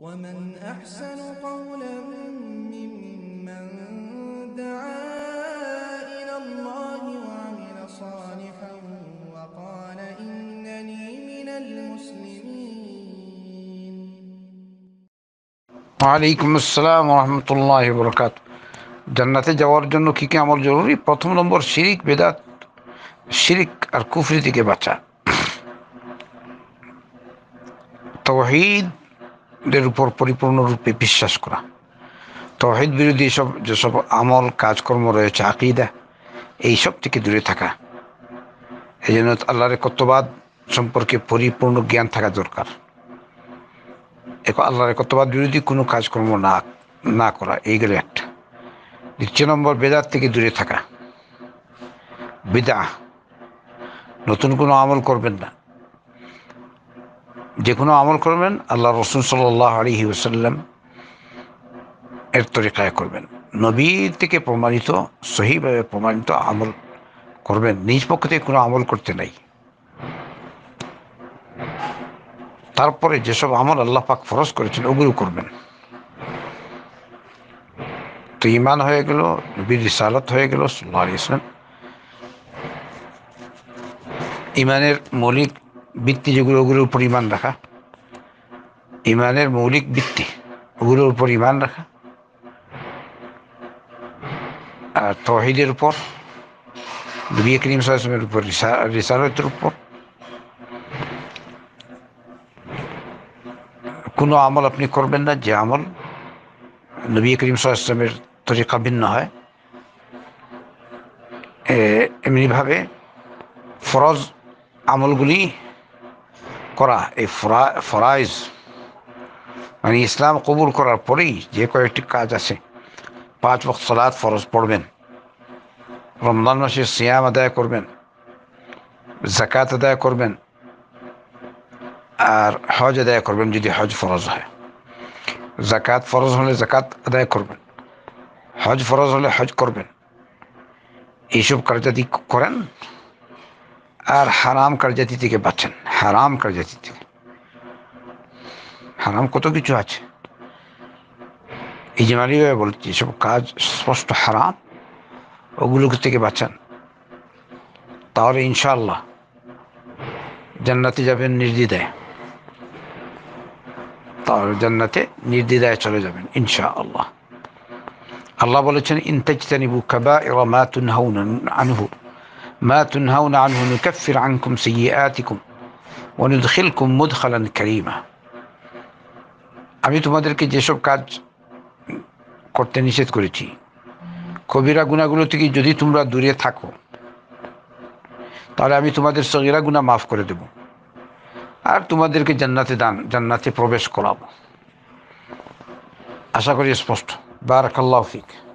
ومن أحسن قولا ممن دعا إلى الله وعمل صالحا وقال إنني من المسلمين وعليكم السلام ورحمة الله وبركاته জান্নাতে যাওয়ার জন্য কি কি আমল জরুরি প্রথম নম্বর শিরিক বেদাত শিরিক আর কুফরি থেকে বাঁচা তহিদ এর উপর পরিপূর্ণরূপে বিশ্বাস করা তহিদ বিরোধী সব যেসব আমল কাজকর্ম রয়েছে আকিদা এইসব থেকে দূরে থাকা এই জন্য আল্লাহরে কত্তবাদ সম্পর্কে পরিপূর্ণ জ্ঞান থাকা দরকার আল্লাহরে কত্তবাদ বিরোধী কোনো কাজকর্ম না না করা এইগুলো একটা দ্বিতীয় নম্বর বেদার থেকে দূরে থাকা বিদা নতুন কোনো আমল করবেন না যে কোনো আমল করবেন আল্লাহ রসুল সাল্লাহ আলহি ওসাল্লাম এর তরিকায় করবেন নবী থেকে প্রমাণিত সহিভাবে প্রমাণিত আমল করবেন নিজ পক্ষ থেকে কোনো আমল করতে নাই তারপরে যেসব আমল আল্লাহ পাক ফরজ করেছেন ওগুলো করবেন তো ইমান হয়ে গেল নবীর রিসালত হয়ে গেল সাল্লাহ আলী ইসলাম ইমানের মৌলিক ভিত্তি যেগুলো ওগুলোর উপর ইমান রাখা ইমানের মৌলিক ভিত্তি ওগুলোর উপর ইমান রাখা আর তহিদের উপর নবী ক্রিম সাহসমের উপর রিসারতের উপর কোনো আমল আপনি করবেন না যে আমল নবী করিম সাহসমের তরিকা ভিন্ন হয় এমনিভাবে ফরজ আমলগুলি করা এই ফরাইজ মানে ইসলাম কবুল করার পরেই যে কয়েকটি কাজ আছে পাঁচ বক্স সালাদ ফরজ পড়বেন রমজান মাসে সিয়াম আদায় করবেন জাকাত আদায় করবেন আর হজ আদায় করবেন যদি হজ ফরজ হয় জাকাত ফরজ হলে জাকাত আদায় করবেন হজ ফরজ হলে হজ করবেন এইসব কার্যাদি করেন আর হারাম কার্যাতি থেকে বাঁচেন হারাম কার্যাতি থেকে হারাম কত কিছু আছে ইজমালিভাবে বলছি সব কাজ স্পষ্ট হারাম ওগুলো থেকে বাঁচান তাহলে ইনশাল্লাহ জান্নাতে যাবেন নির্দিদায় তাহলে জান্নাতে নির্দিদায় চলে যাবেন ইনশা আল্লাহ আল্লাহ বলেছেন বুক বা এবং মা হাউন আনহু ما تنهون عنه نكفر عنكم سيئاتكم وندخلكم مدخلا كريما আমি তোমাদেরকে যেসব কাজ করতে নিষেধ করেছি কবিরা গুণাগুলো থেকে যদি তোমরা দূরে থাকো তাহলে আমি তোমাদের সগিরা গুণা মাফ করে দেব আর তোমাদেরকে জান্নাতে দান জান্নাতে প্রবেশ করাবো আশা করি স্পষ্ট বারাকাল্লাহ ফিক